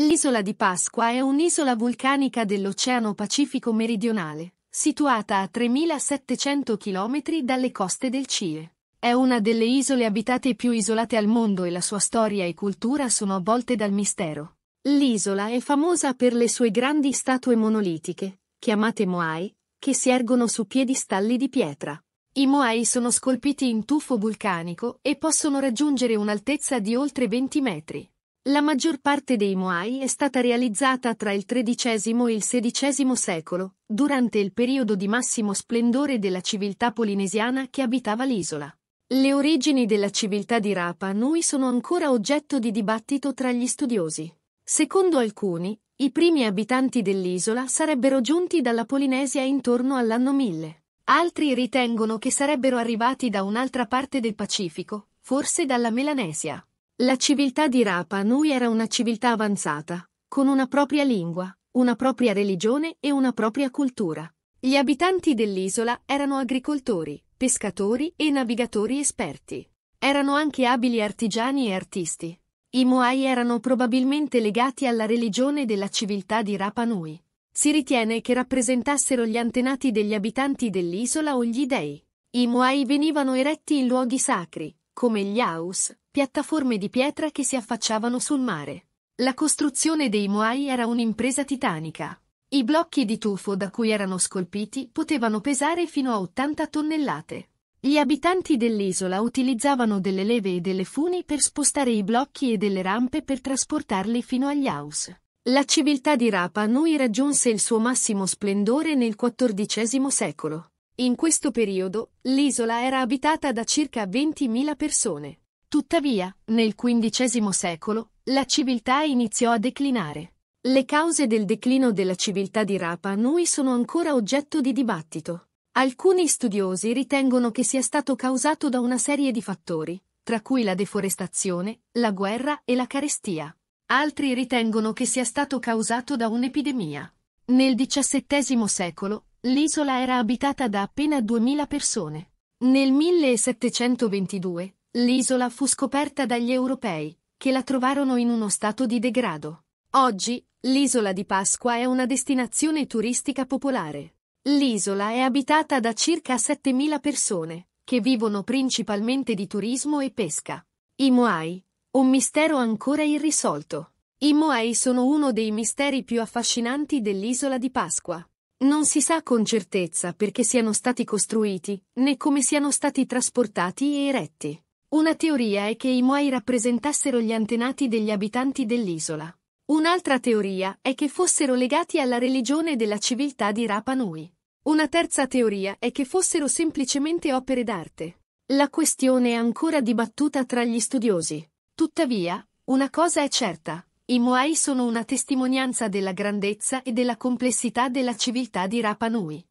L'isola di Pasqua è un'isola vulcanica dell'Oceano Pacifico meridionale, situata a 3.700 km dalle coste del Cile. È una delle isole abitate più isolate al mondo e la sua storia e cultura sono avvolte dal mistero. L'isola è famosa per le sue grandi statue monolitiche, chiamate Moai, che si ergono su piedistalli di pietra. I Moai sono scolpiti in tuffo vulcanico e possono raggiungere un'altezza di oltre 20 metri. La maggior parte dei Moai è stata realizzata tra il XIII e il XVI secolo, durante il periodo di massimo splendore della civiltà polinesiana che abitava l'isola. Le origini della civiltà di Rapa Nui sono ancora oggetto di dibattito tra gli studiosi. Secondo alcuni, i primi abitanti dell'isola sarebbero giunti dalla Polinesia intorno all'anno 1000. Altri ritengono che sarebbero arrivati da un'altra parte del Pacifico, forse dalla Melanesia. La civiltà di Rapa Nui era una civiltà avanzata, con una propria lingua, una propria religione e una propria cultura. Gli abitanti dell'isola erano agricoltori, pescatori e navigatori esperti. Erano anche abili artigiani e artisti. I Moai erano probabilmente legati alla religione della civiltà di Rapa Nui. Si ritiene che rappresentassero gli antenati degli abitanti dell'isola o gli dei. I Moai venivano eretti in luoghi sacri, come gli house, piattaforme di pietra che si affacciavano sul mare. La costruzione dei Moai era un'impresa titanica. I blocchi di tufo da cui erano scolpiti potevano pesare fino a 80 tonnellate. Gli abitanti dell'isola utilizzavano delle leve e delle funi per spostare i blocchi e delle rampe per trasportarli fino agli house. La civiltà di Rapa Nui raggiunse il suo massimo splendore nel XIV secolo. In questo periodo, l'isola era abitata da circa 20.000 persone. Tuttavia, nel XV secolo, la civiltà iniziò a declinare. Le cause del declino della civiltà di Rapa Nui sono ancora oggetto di dibattito. Alcuni studiosi ritengono che sia stato causato da una serie di fattori, tra cui la deforestazione, la guerra e la carestia. Altri ritengono che sia stato causato da un'epidemia. Nel XVII secolo, L'isola era abitata da appena 2000 persone. Nel 1722 l'isola fu scoperta dagli europei, che la trovarono in uno stato di degrado. Oggi l'isola di Pasqua è una destinazione turistica popolare. L'isola è abitata da circa 7000 persone, che vivono principalmente di turismo e pesca. I Moai, un mistero ancora irrisolto. I Moai sono uno dei misteri più affascinanti dell'isola di Pasqua. Non si sa con certezza perché siano stati costruiti, né come siano stati trasportati e eretti. Una teoria è che i Muai rappresentassero gli antenati degli abitanti dell'isola. Un'altra teoria è che fossero legati alla religione della civiltà di Rapa Nui. Una terza teoria è che fossero semplicemente opere d'arte. La questione è ancora dibattuta tra gli studiosi. Tuttavia, una cosa è certa. I Moai sono una testimonianza della grandezza e della complessità della civiltà di Rapa Nui.